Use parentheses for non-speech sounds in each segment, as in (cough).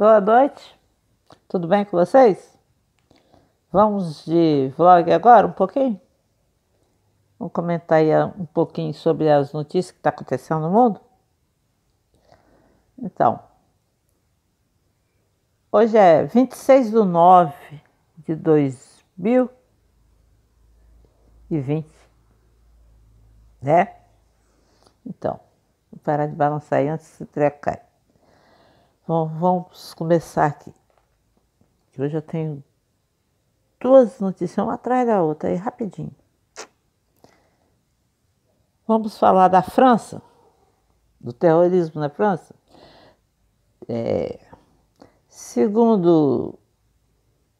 Boa noite, tudo bem com vocês? Vamos de vlog agora um pouquinho? Vamos comentar aí ah, um pouquinho sobre as notícias que estão tá acontecendo no mundo? Então, hoje é 26 de nove de 2020, né? Então, vou parar de balançar aí antes que o treco caia. Bom, vamos começar aqui. Hoje eu tenho duas notícias, uma atrás da outra, aí rapidinho. Vamos falar da França, do terrorismo na França. É, segundo,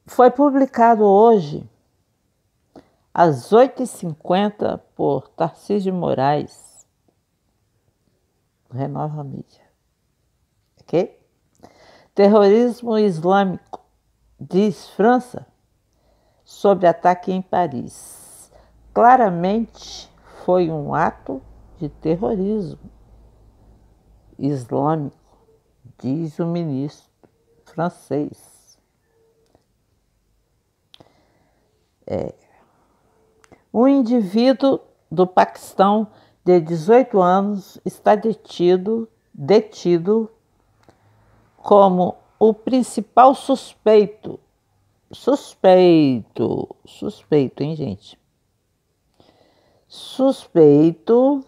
foi publicado hoje, às 8h50, por Tarcísio Moraes, Renova Mídia. Ok? Terrorismo islâmico, diz França, sobre ataque em Paris. Claramente foi um ato de terrorismo islâmico, diz o ministro francês. É. Um indivíduo do Paquistão de 18 anos está detido, detido como o principal suspeito. Suspeito, suspeito, hein, gente? Suspeito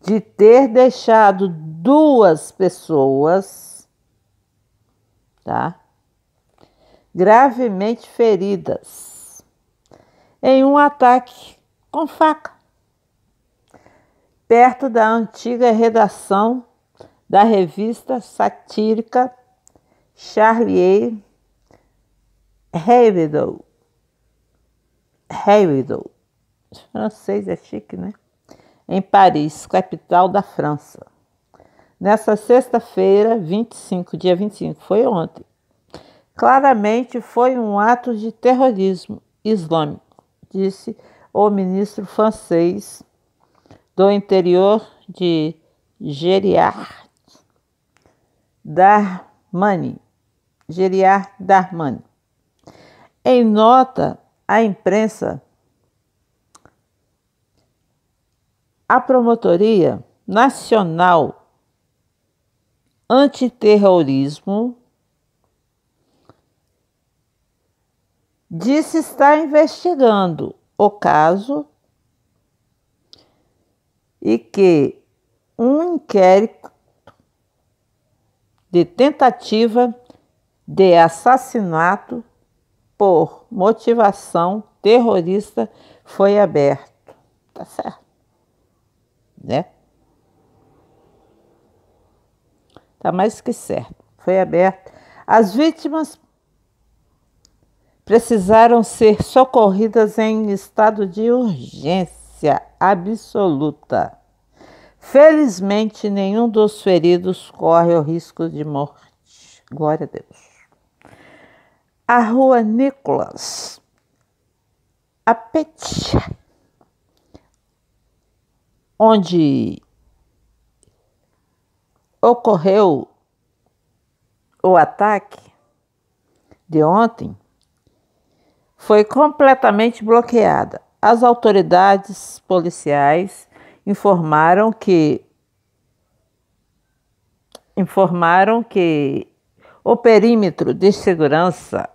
de ter deixado duas pessoas, tá? Gravemente feridas em um ataque com faca perto da antiga redação da revista satírica Charlie Hebdo. Hebdo. Francês é chique, né? Em Paris, capital da França. Nessa sexta-feira, 25, dia 25, foi ontem. Claramente foi um ato de terrorismo islâmico, disse o ministro francês do interior de Geriar Darmani. Geriar Darmani. Em nota à imprensa, a Promotoria Nacional Antiterrorismo disse estar investigando o caso e que um inquérito de tentativa de assassinato por motivação terrorista foi aberto. Tá certo? Né? Tá mais que certo. Foi aberto. As vítimas precisaram ser socorridas em estado de urgência absoluta. Felizmente, nenhum dos feridos corre o risco de morte. Glória a Deus. A rua Nicolas Apet, onde ocorreu o ataque de ontem, foi completamente bloqueada. As autoridades policiais informaram que informaram que o perímetro de segurança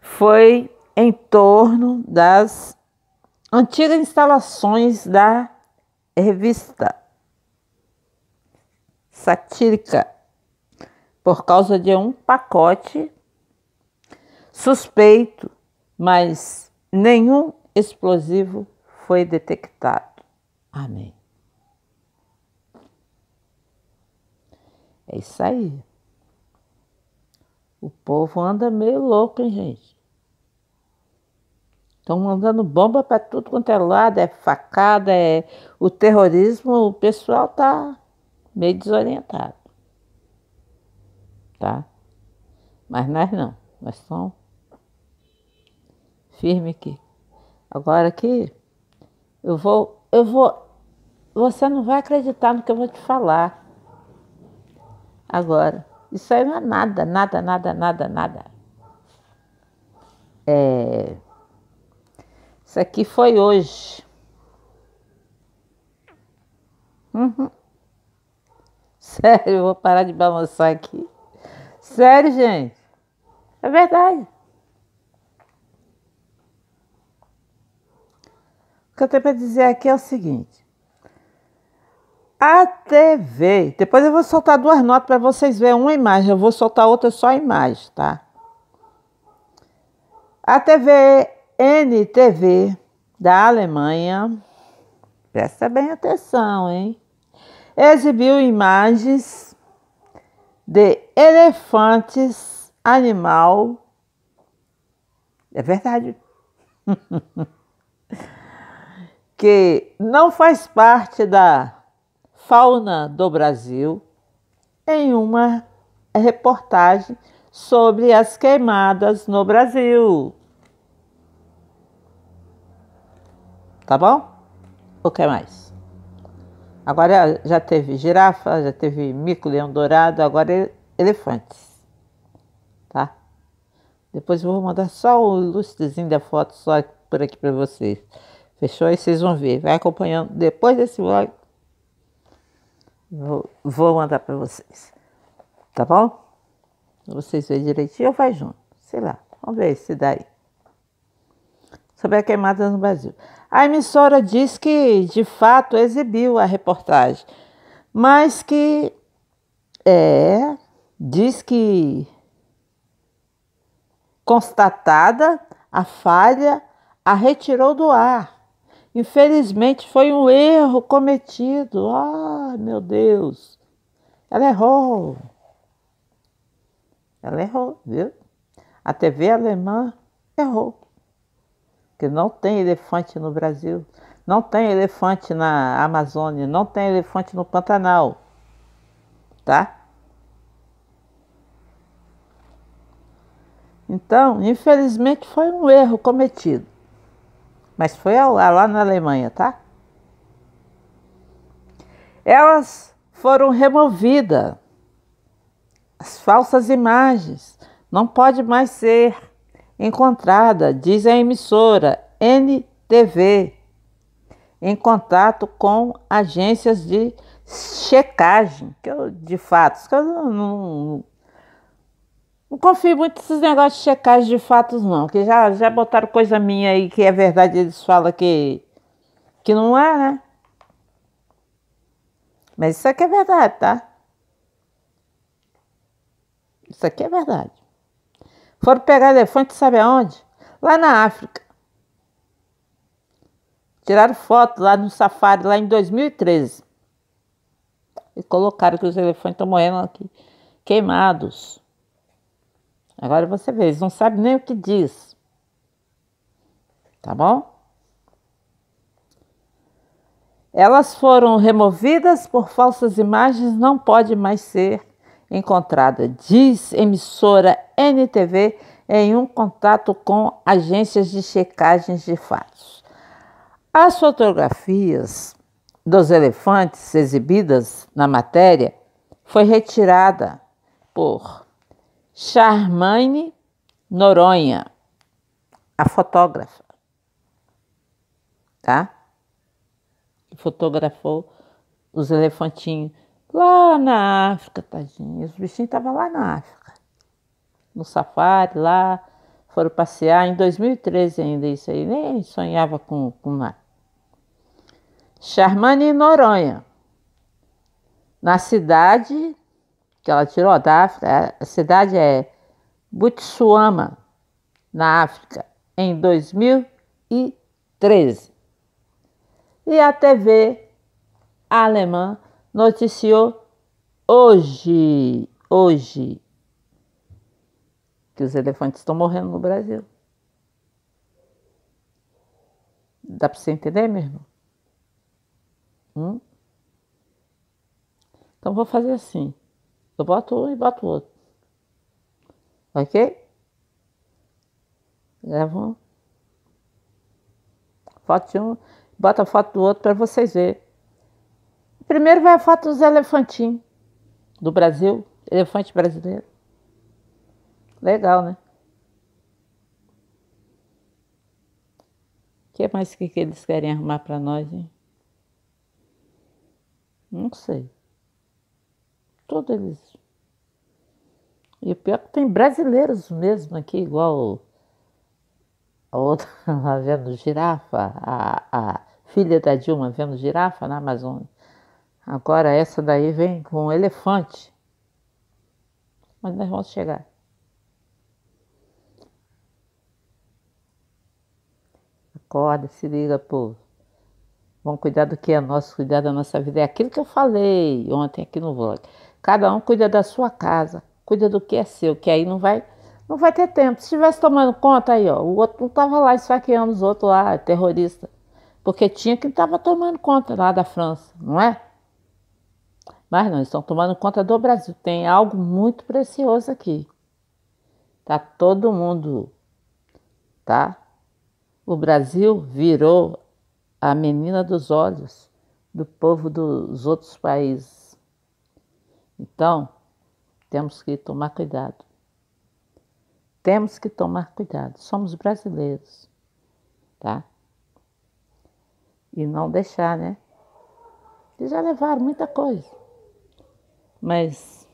foi em torno das antigas instalações da revista satírica por causa de um pacote suspeito, mas nenhum explosivo foi detectado. Amém. É isso aí. O povo anda meio louco, hein, gente? Estão mandando bomba para tudo quanto é lado, é facada, é o terrorismo, o pessoal tá meio desorientado. Tá? Mas nós não, nós estamos firme aqui. Agora que eu vou, eu vou, você não vai acreditar no que eu vou te falar. Agora, isso aí não é nada, nada, nada, nada, nada. É, isso aqui foi hoje. Uhum. Sério, eu vou parar de balançar aqui. Sério, gente. É verdade. O que eu tenho para dizer aqui é o seguinte. A TV, depois eu vou soltar duas notas para vocês verem uma imagem, eu vou soltar outra só imagem, tá? A TV NTV da Alemanha, presta bem atenção, hein? Exibiu imagens de elefantes animal. É verdade. (laughs) que não faz parte da fauna do Brasil, em uma reportagem sobre as queimadas no Brasil. Tá bom? O que mais? Agora já teve girafa, já teve mico, leão dourado, agora elefantes. Tá? Depois eu vou mandar só o lustrezinho da foto só por aqui para vocês. Fechou? E vocês vão ver. Vai acompanhando depois desse vlog. Vou, vou mandar para vocês. Tá bom? Vocês veem direitinho ou vai junto? Sei lá. Vamos ver se dá aí. Sobre a queimada no Brasil. A emissora diz que, de fato, exibiu a reportagem, mas que é, diz que constatada a falha, a retirou do ar Infelizmente foi um erro cometido. Ai, meu Deus. Ela errou. Ela errou, viu? A TV alemã errou. Porque não tem elefante no Brasil, não tem elefante na Amazônia, não tem elefante no Pantanal. Tá? Então, infelizmente foi um erro cometido. Mas foi lá na Alemanha, tá? Elas foram removidas. As falsas imagens não pode mais ser encontrada, diz a emissora NTV, em contato com agências de checagem, que eu, de fato, que eu não, não não confio muito nesses negócios de checagem de fatos, não. Que já, já botaram coisa minha aí que é verdade, eles falam que, que não é, né? Mas isso aqui é verdade, tá? Isso aqui é verdade. Foram pegar elefante, sabe aonde? Lá na África. Tiraram foto lá no safari, lá em 2013. E colocaram que os elefantes estão morrendo aqui, queimados. Agora você vê, eles não sabem nem o que diz. Tá bom? Elas foram removidas por falsas imagens, não pode mais ser encontrada, diz emissora NTV em um contato com agências de checagens de fatos. As fotografias dos elefantes exibidas na matéria foi retirada por Charmaine Noronha, a fotógrafa, tá? Fotografou os elefantinhos lá na África, tadinho. Os bichinhos estavam lá na África, no safari lá, foram passear em 2013 ainda isso aí, nem sonhava com, com nada. Charmaine Noronha, na cidade que ela tirou da África, a cidade é Butsuama, na África, em 2013. E a TV alemã noticiou hoje, hoje, que os elefantes estão morrendo no Brasil. Dá para você entender, meu irmão? Hum? Então vou fazer assim. Eu boto um e boto outro. Ok? Levam um. foto de um, bota a foto do outro para vocês verem. Primeiro vai a foto dos elefantinhos do Brasil, elefante brasileiro. Legal, né? O que mais que, que eles querem arrumar para nós, hein? Não sei todos eles. E o pior é que tem brasileiros mesmo aqui, igual a outra (laughs) lá vendo girafa, a, a filha da Dilma vendo girafa na né? Amazônia. Agora essa daí vem com um elefante. Mas nós vamos chegar. Acorda, se liga, povo. Vamos cuidar do que é nosso, cuidar da nossa vida. É aquilo que eu falei ontem aqui no vlog. Cada um cuida da sua casa, cuida do que é seu, que aí não vai não vai ter tempo. Se estivesse tomando conta aí, ó, o outro não estava lá esfaqueando os outros lá, terrorista. Porque tinha que estava tomando conta lá da França, não é? Mas não, estão tomando conta do Brasil. Tem algo muito precioso aqui. Tá todo mundo, tá? O Brasil virou a menina dos olhos do povo dos outros países. Então, temos que tomar cuidado. Temos que tomar cuidado. Somos brasileiros, tá? E não deixar, né? Eles já levaram muita coisa. Mas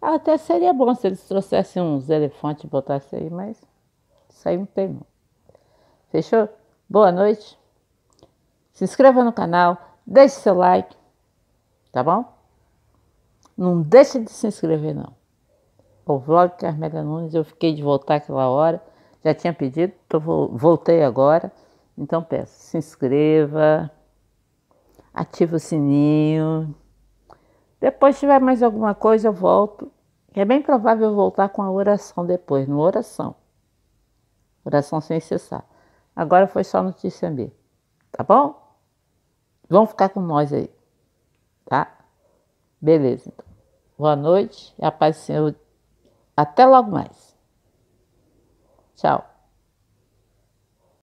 até seria bom se eles trouxessem uns elefantes e botassem aí, mas isso aí não tem não. Fechou? Boa noite. Se inscreva no canal, deixe seu like, tá bom? Não deixa de se inscrever, não. O vlog Carmela Nunes, eu fiquei de voltar aquela hora, já tinha pedido, tô, voltei agora. Então peço, se inscreva, ativa o sininho. Depois, se tiver mais alguma coisa, eu volto. É bem provável eu voltar com a oração depois, no oração. Oração sem cessar. Agora foi só notícia B. Tá bom? Vão ficar com nós aí. Tá? Beleza, então. Boa noite e a paz do Senhor. Até logo mais. Tchau.